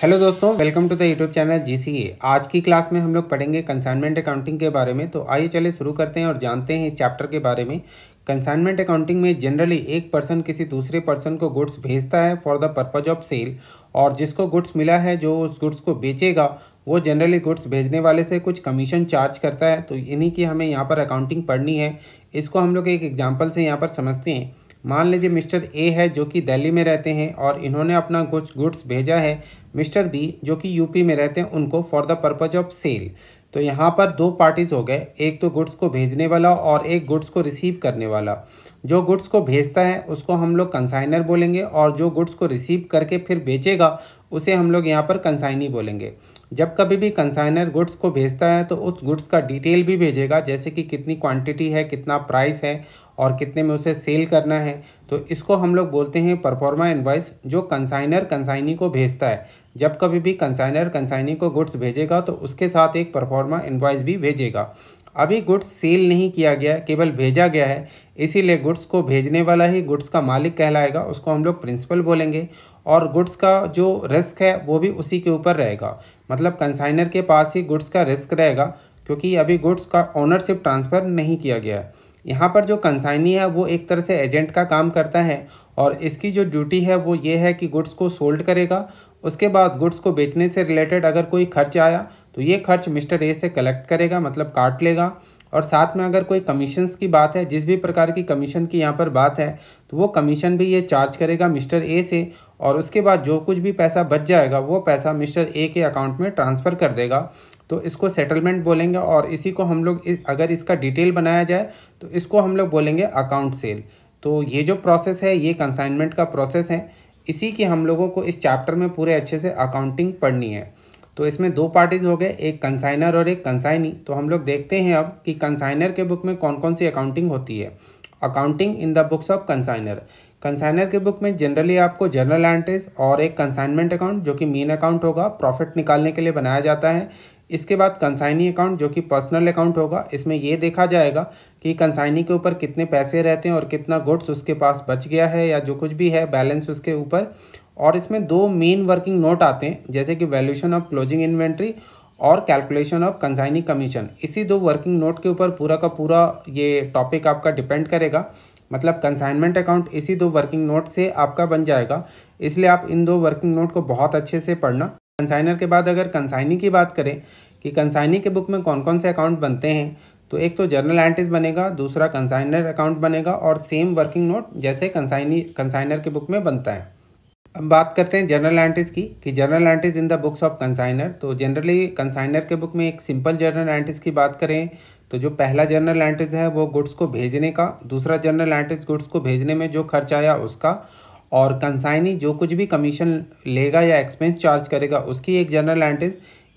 Hello दोस्तों welcome to the YouTube channel GCA आज की क्लास में हम लोग पढ़ेंगे कंसाइनमेंट अकाउंटिंग के बारे में तो आइए चले शुरू करते हैं और जानते हैं इस चैप्टर के बारे में कंसाइनमेंट अकाउंटिंग में जनरली एक पर्सन किसी दूसरे पर्सन को गुड्स भेजता है for the purpose of sale और जिसको गुड्स मिला है जो उस गुड्स को बेचेगा वो जनरली गुड्स भेजने वाले से कुछ कमीशन चार्ज करता है तो इन्हीं की हमें यहाँ पर अकाउंटिंग पढ़नी है इसको हम लोग एक एग्जाम्पल से यहाँ पर समझते हैं मान लीजिए मिस्टर ए है जो कि दिल्ली में रहते हैं और इन्होंने अपना कुछ गुड्स भेजा है मिस्टर बी जो कि यूपी में रहते हैं उनको for the purpose of sale तो यहाँ पर दो पार्टीज हो गए एक तो गुड्स को भेजने वाला और एक गुड्स को रिसीव करने वाला जो गुड्स को भेजता है उसको हम लोग कंसाइनर बोलेंगे और जो गुड्स को रिसीव करके फिर बेचेगा उसे हम लोग यहाँ पर कंसाइनी बोलेंगे जब कभी भी कंसाइनर गुड्स को भेजता है तो उस गुड्स का डिटेल भी भेजेगा जैसे कि कितनी क्वांटिटी है कितना प्राइस है और कितने में उसे सेल करना है तो इसको हम लोग बोलते हैं परफॉर्मा इन्वाइस जो कंसाइनर कंसाइनी को भेजता है जब कभी भी कंसाइनर कंसाइनी को गुड्स भेजेगा तो उसके साथ एक परफॉर्मा इन्वाइस भी भेजेगा अभी गुड्स सेल नहीं किया गया केवल भेजा गया है इसीलिए गुड्स को भेजने वाला ही गुड्स का मालिक कहलाएगा उसको हम लोग प्रिंसिपल बोलेंगे और गुड्स का जो रिस्क है वो भी उसी के ऊपर रहेगा मतलब कंसाइनर के पास ही गुड्स का रिस्क रहेगा क्योंकि अभी गुड्स का ओनरशिप ट्रांसफ़र नहीं किया गया है यहाँ पर जो कंसाइनी है वो एक तरह से एजेंट का काम करता है और इसकी जो ड्यूटी है वो ये है कि गुड्स को सोल्ड करेगा उसके बाद गुड्स को बेचने से रिलेटेड अगर कोई खर्च आया तो ये खर्च मिस्टर ए से कलेक्ट करेगा मतलब काट लेगा और साथ में अगर कोई कमीशंस की बात है जिस भी प्रकार की कमीशन की यहाँ पर बात है तो वो कमीशन भी ये चार्ज करेगा मिस्टर ए से और उसके बाद जो कुछ भी पैसा बच जाएगा वो पैसा मिस्टर ए के अकाउंट में ट्रांसफ़र कर देगा तो इसको सेटलमेंट बोलेंगे और इसी को हम लोग अगर इसका डिटेल बनाया जाए तो इसको हम लोग बोलेंगे अकाउंट सेल तो ये जो प्रोसेस है ये कंसाइनमेंट का प्रोसेस है इसी की हम लोगों को इस चैप्टर में पूरे अच्छे से अकाउंटिंग पढ़नी है तो इसमें दो पार्टीज़ हो गए एक कंसाइनर और एक कंसाइनी तो हम लोग देखते हैं अब कि कंसाइनर के बुक में कौन कौन सी अकाउंटिंग होती है accounting in the books of consignor consignor के बुक में जनरली आपको जर्नल एंट्रीज और एक कंसाइनमेंट अकाउंट जो कि मेन अकाउंट होगा प्रॉफिट निकालने के लिए बनाया जाता है इसके बाद कंसाइनी अकाउंट जो कि पर्सनल अकाउंट होगा इसमें ये देखा जाएगा कि कंसाइनी के ऊपर कितने पैसे रहते हैं और कितना गुड्स उसके पास बच गया है या जो कुछ भी है बैलेंस उसके ऊपर और इसमें दो मेन वर्किंग नोट आते हैं जैसे कि वैल्यूशन ऑफ क्लोजिंग इन्वेंट्री और कैलकुलेशन ऑफ कंसाइनी कमीशन इसी दो वर्किंग नोट के ऊपर पूरा का पूरा ये टॉपिक आपका डिपेंड करेगा मतलब कंसाइनमेंट अकाउंट इसी दो वर्किंग नोट से आपका बन जाएगा इसलिए आप इन दो वर्किंग नोट को बहुत अच्छे से पढ़ना कंसाइनर के बाद अगर कंसाइनी की बात करें कि कंसाइनी के बुक में कौन कौन से अकाउंट बनते हैं तो एक तो जर्नल एंट्रीज बनेगा दूसरा कंसाइनर अकाउंट बनेगा और सेम वर्किंग नोट जैसे कंसाइनी कंसाइनर के बुक में बनता है अब बात करते हैं जर्नल एंट्रीज की कि journal entries in the books of consignor तो जनरली कंसाइनर के बुक में एक सिंपल जर्नल एंट्रीज की बात करें तो जो पहला जर्नल एंट्रीज है वो गुड्स को भेजने का दूसरा जर्नल एंट्रीज गुड्स को भेजने में जो खर्च आया उसका और कंसाइनी जो कुछ भी कमीशन लेगा या एक्सपेंस चार्ज करेगा उसकी एक जनरल एंट्रीज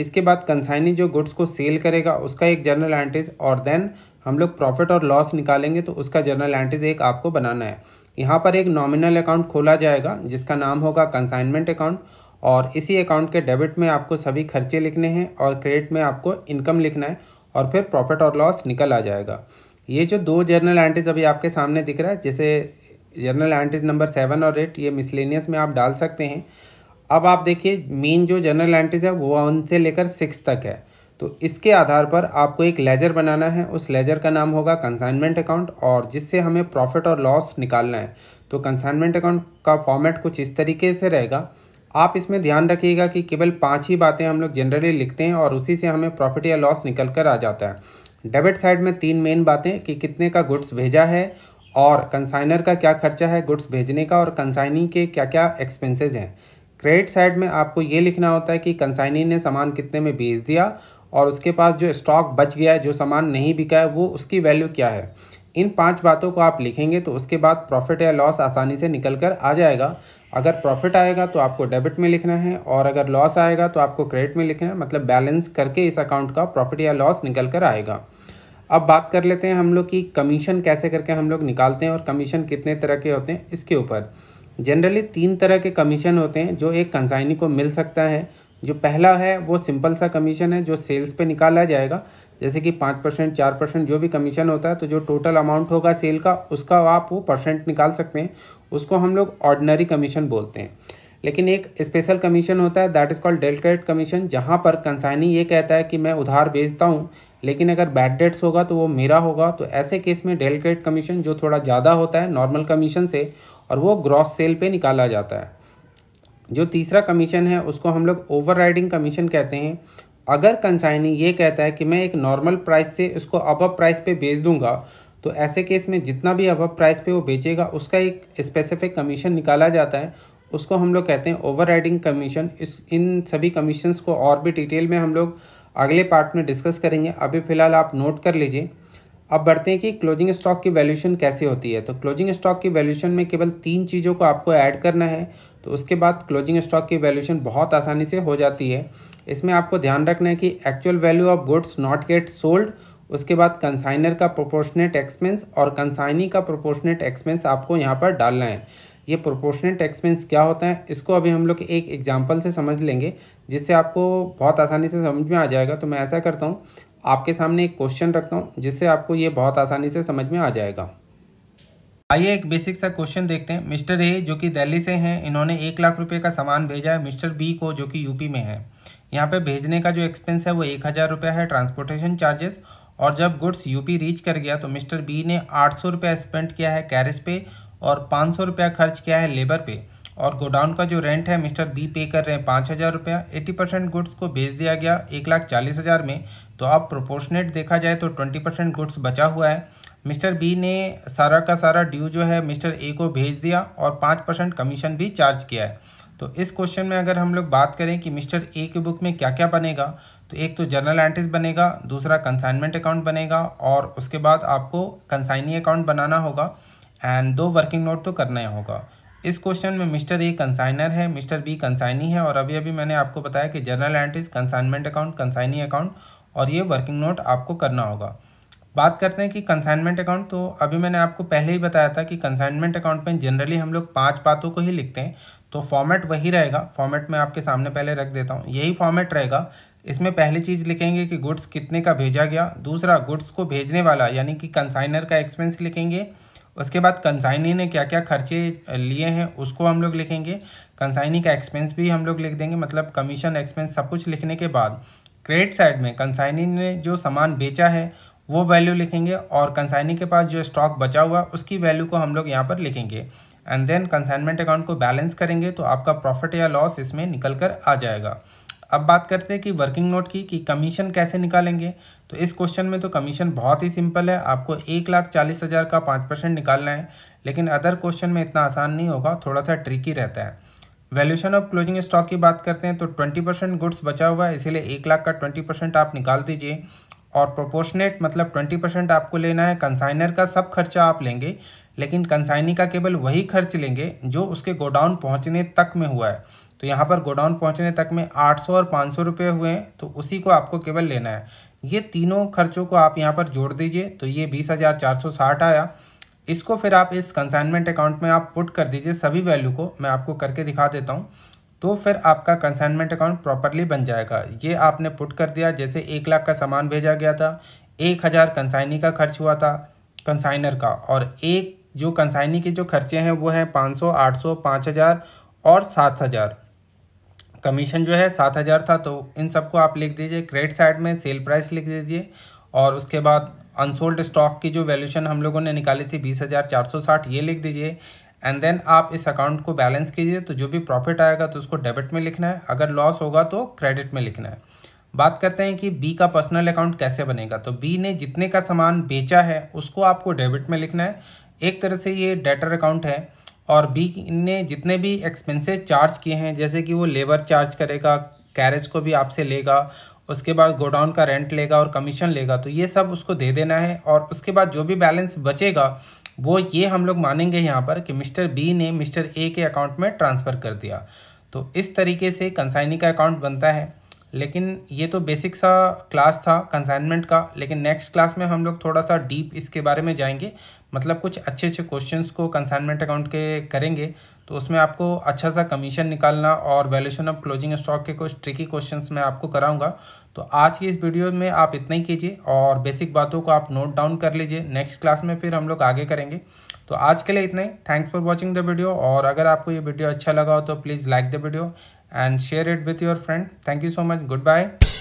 इसके बाद कंसाइनी जो गुड्स को सेल करेगा उसका एक जनरल एंट्रीज और देन हम लोग प्रॉफिट और लॉस निकालेंगे तो उसका जनरल एंट्रीज एक आपको बनाना है यहाँ पर एक नॉमिनल अकाउंट खोला जाएगा जिसका नाम होगा कंसाइनमेंट अकाउंट और इसी अकाउंट के डेबिट में आपको सभी खर्चे लिखने हैं और क्रेडिट में आपको इनकम लिखना है और फिर प्रॉफिट और लॉस निकल आ जाएगा ये जो दो जर्नल एंट्रीज अभी आपके सामने दिख रहा है जैसे जर्नल एंट्रीज नंबर सेवन और एट ये मिसलेनियस में आप डाल सकते हैं अब आप देखिए मेन जो जनरल एंट्रीज है वो वन से लेकर सिक्स तक है तो इसके आधार पर आपको एक लेजर बनाना है उस लेजर का नाम होगा कंसाइनमेंट अकाउंट और जिससे हमें प्रॉफिट और लॉस निकालना है तो कंसाइनमेंट अकाउंट का फॉर्मेट कुछ इस तरीके से रहेगा आप इसमें ध्यान रखिएगा कि केवल पांच ही बातें हम लोग जनरली लिखते हैं और उसी से हमें प्रॉफिट या लॉस निकल कर आ जाता है डेबिट साइड में तीन मेन बातें कि कितने का गुड्स भेजा है और कंसाइनर का क्या खर्चा है गुड्स भेजने का और कंसाइनी के क्या क्या एक्सपेंसेस हैं क्रेडिट साइड में आपको ये लिखना होता है कि कंसाइनी ने सामान कितने में बेच दिया और उसके पास जो स्टॉक बच गया है जो सामान नहीं बिका है वो उसकी वैल्यू क्या है इन पांच बातों को आप लिखेंगे तो उसके बाद प्रॉफिट या लॉस आसानी से निकल कर आ जाएगा अगर प्रॉफिट आएगा तो आपको डेबिट में लिखना है और अगर लॉस आएगा तो आपको क्रेडिट में लिखना है मतलब बैलेंस करके इस अकाउंट का प्रॉफिट या लॉस निकल कर आएगा अब बात कर लेते हैं हम लोग की कमीशन कैसे करके हम लोग निकालते हैं और कमीशन कितने तरह के होते हैं इसके ऊपर जनरली तीन तरह के कमीशन होते हैं जो एक कंसाइनी को मिल सकता है जो पहला है वो सिंपल सा कमीशन है जो सेल्स पे निकाला जाएगा जैसे कि पाँच परसेंट चार परसेंट जो भी कमीशन होता है तो जो टोटल अमाउंट होगा सेल का उसका आप वो परसेंट निकाल सकते हैं उसको हम लोग ऑर्डनरी कमीशन बोलते हैं लेकिन एक स्पेशल कमीशन होता है that is called del credere commission जहाँ पर कंसाइनी ये कहता है कि मैं उधार बेचता हूँ लेकिन अगर बैड डेट्स होगा तो वो मेरा होगा तो ऐसे केस में डेल क्रेड कमीशन जो थोड़ा ज़्यादा होता है नॉर्मल कमीशन से और वो ग्रॉस सेल पे निकाला जाता है जो तीसरा कमीशन है उसको हम लोग ओवर कमीशन कहते हैं अगर कंसाइनी ये कहता है कि मैं एक नॉर्मल प्राइस से उसको अबव प्राइस पर बेच दूँगा तो ऐसे केस में जितना भी अबव प्राइस पर वो बेचेगा उसका एक स्पेसिफिक कमीशन निकाला जाता है उसको हम लोग कहते हैं ओवर कमीशन इस इन सभी कमीशन को और भी डिटेल में हम लोग अगले पार्ट में डिस्कस करेंगे अभी फ़िलहाल आप नोट कर लीजिए अब बढ़ते हैं कि क्लोजिंग स्टॉक की वैल्यूशन कैसे होती है तो क्लोजिंग स्टॉक की वैल्यूशन में केवल तीन चीज़ों को आपको ऐड करना है तो उसके बाद क्लोजिंग स्टॉक की वैल्यूशन बहुत आसानी से हो जाती है इसमें आपको ध्यान रखना है कि actual value of goods not get sold उसके बाद कंसाइनर का प्रोपोर्शनेट एक्सपेंस और कंसाइनी का प्रोपोर्शनेट एक्सपेंस आपको यहाँ पर डालना है ये प्रोपोर्शनेट एक्सपेंस क्या होता है इसको अभी हम लोग एक एग्जाम्पल से समझ लेंगे जिससे आपको बहुत आसानी से समझ में आ जाएगा तो मैं ऐसा करता हूँ आपके सामने एक क्वेश्चन रखता हूँ जिससे आपको ये बहुत आसानी से समझ में आ जाएगा आइए एक बेसिक सा क्वेश्चन देखते हैं मिस्टर ए जो कि दिल्ली से हैं इन्होंने एक लाख रुपए का सामान भेजा है मिस्टर बी को जो कि यूपी में है यहाँ पे भेजने का जो एक्सपेंस है वो एक हज़ार रुपये है ट्रांसपोर्टेशन चार्जेस और जब गुड्स यूपी रीच कर गया तो मिस्टर बी ने आठ सौ रुपये स्पेंड किया है कैरेज पे और पाँच सौ रुपया खर्च किया है लेबर पे और गोडाउन का जो रेंट है मिस्टर बी पे कर रहे हैं पाँच हज़ार रुपया एट्टी परसेंट गुड्स को बेच दिया गया एक लाख चालीस हज़ार में तो आप प्रोपोर्शनेट देखा जाए तो ट्वेंटी परसेंट गुड्स बचा हुआ है मिस्टर बी ने सारा का सारा ड्यू जो है मिस्टर ए को भेज दिया और पाँच परसेंट कमीशन भी चार्ज किया है तो इस क्वेश्चन में अगर हम लोग बात करें कि मिस्टर ए के बुक में क्या क्या बनेगा तो एक तो जर्नल एंट्रीज बनेगा दूसरा कंसाइनमेंट अकाउंट बनेगा और उसके बाद आपको कंसाइनी अकाउंट बनाना होगा एंड दो वर्किंग नोट तो करना ही होगा इस क्वेश्चन में मिस्टर ए कंसाइनर है मिस्टर बी कंसाइनी है और अभी अभी मैंने आपको बताया कि journal entries consignment account consignee account और ये वर्किंग नोट आपको करना होगा बात करते हैं कि कंसाइनमेंट अकाउंट तो अभी मैंने आपको पहले ही बताया था कि कंसाइनमेंट अकाउंट में जनरली हम लोग पाँच बातों को ही लिखते हैं तो फॉर्मेट वही रहेगा फॉर्मेट मैं आपके सामने पहले रख देता हूँ यही फॉर्मेट रहेगा इसमें पहली चीज़ लिखेंगे कि गुड्स कितने का भेजा गया दूसरा गुड्स को भेजने वाला यानी कि कंसाइनर का एक्सपेंस लिखेंगे उसके बाद कंसाइनी ने क्या क्या खर्चे लिए हैं उसको हम लोग लिखेंगे कंसाइनी का एक्सपेंस भी हम लोग लिख देंगे मतलब कमीशन एक्सपेंस सब कुछ लिखने के बाद क्रेडिट साइड में कंसाइनी ने जो सामान बेचा है वो वैल्यू लिखेंगे और कंसाइनी के पास जो स्टॉक बचा हुआ उसकी वैल्यू को हम लोग यहाँ पर लिखेंगे एंड देन कंसाइनमेंट अकाउंट को बैलेंस करेंगे तो आपका प्रॉफिट या लॉस इसमें निकल कर आ जाएगा अब बात करते हैं कि वर्किंग नोट की कि कमीशन कैसे निकालेंगे तो इस क्वेश्चन में तो कमीशन बहुत ही सिंपल है आपको एक लाख चालीस हज़ार का पाँच परसेंट निकालना है लेकिन अदर क्वेश्चन में इतना आसान नहीं होगा थोड़ा सा ट्रिकी रहता है वैल्यूशन ऑफ क्लोजिंग स्टॉक की बात करते हैं तो ट्वेंटी परसेंट गुड्स बचा हुआ है इसीलिए एक लाख का ट्वेंटी परसेंट आप निकाल दीजिए और प्रोपोर्शनेट मतलब ट्वेंटी परसेंट आपको लेना है कंसाइनर का सब खर्चा आप लेंगे लेकिन कंसाइनी का केवल वही खर्च लेंगे जो उसके गोडाउन पहुँचने तक में हुआ है तो यहाँ पर गोडाउन पहुँचने तक में आठ और पाँच हुए हैं तो उसी को आपको केवल लेना है ये तीनों खर्चों को आप यहाँ पर जोड़ दीजिए तो ये बीस हज़ार चार सौ साठ आया इसको फिर आप इस कंसाइनमेंट अकाउंट में आप पुट कर दीजिए सभी वैल्यू को मैं आपको करके दिखा देता हूँ तो फिर आपका कंसाइनमेंट अकाउंट प्रॉपरली बन जाएगा ये आपने पुट कर दिया जैसे एक लाख का सामान भेजा गया था एक हज़ार कंसाइनी का खर्च हुआ था कंसाइनर का और एक जो कंसाइनी के जो खर्चे हैं वो हैं पाँच सौ आठ सौ पाँच हज़ार और सात हज़ार कमीशन जो है सात हज़ार था तो इन सबको आप लिख दीजिए क्रेडिट साइड में सेल प्राइस लिख दीजिए और उसके बाद अनसोल्ड स्टॉक की जो वैल्यूशन हम लोगों ने निकाली थी बीस हज़ार चार सौ साठ ये लिख दीजिए एंड देन आप इस अकाउंट को बैलेंस कीजिए तो जो भी प्रॉफिट आएगा तो उसको डेबिट में लिखना है अगर लॉस होगा तो क्रेडिट में लिखना है बात करते हैं कि बी का पर्सनल अकाउंट कैसे बनेगा तो बी ने जितने का सामान बेचा है उसको आपको डेबिट में लिखना है एक तरह से ये डेटर अकाउंट है और बी ने जितने भी एक्सपेंसेस चार्ज किए हैं जैसे कि वो लेबर चार्ज करेगा कैरेज को भी आपसे लेगा उसके बाद गोडाउन का रेंट लेगा और कमीशन लेगा तो ये सब उसको दे देना है और उसके बाद जो भी बैलेंस बचेगा वो ये हम लोग मानेंगे यहाँ पर कि मिस्टर बी ने मिस्टर ए के अकाउंट में ट्रांसफ़र कर दिया तो इस तरीके से कंसाइनी का अकाउंट बनता है लेकिन ये तो बेसिक सा क्लास था कंसाइनमेंट का लेकिन नेक्स्ट क्लास में हम लोग थोड़ा सा डीप इसके बारे में जाएंगे मतलब कुछ अच्छे अच्छे क्वेश्चंस को कंसाइनमेंट अकाउंट के करेंगे तो उसमें आपको अच्छा सा कमीशन निकालना और वैल्यूशन ऑफ क्लोजिंग स्टॉक के कुछ ट्रिकी क्वेश्चन मैं आपको कराऊंगा तो आज की इस वीडियो में आप इतना ही कीजिए और बेसिक बातों को आप नोट डाउन कर लीजिए नेक्स्ट क्लास में फिर हम लोग आगे करेंगे तो आज के लिए इतना ही thanks for watching the video और अगर आपको ये वीडियो अच्छा लगा हो तो please like the video and share it with your friend. Thank you so much. Goodbye.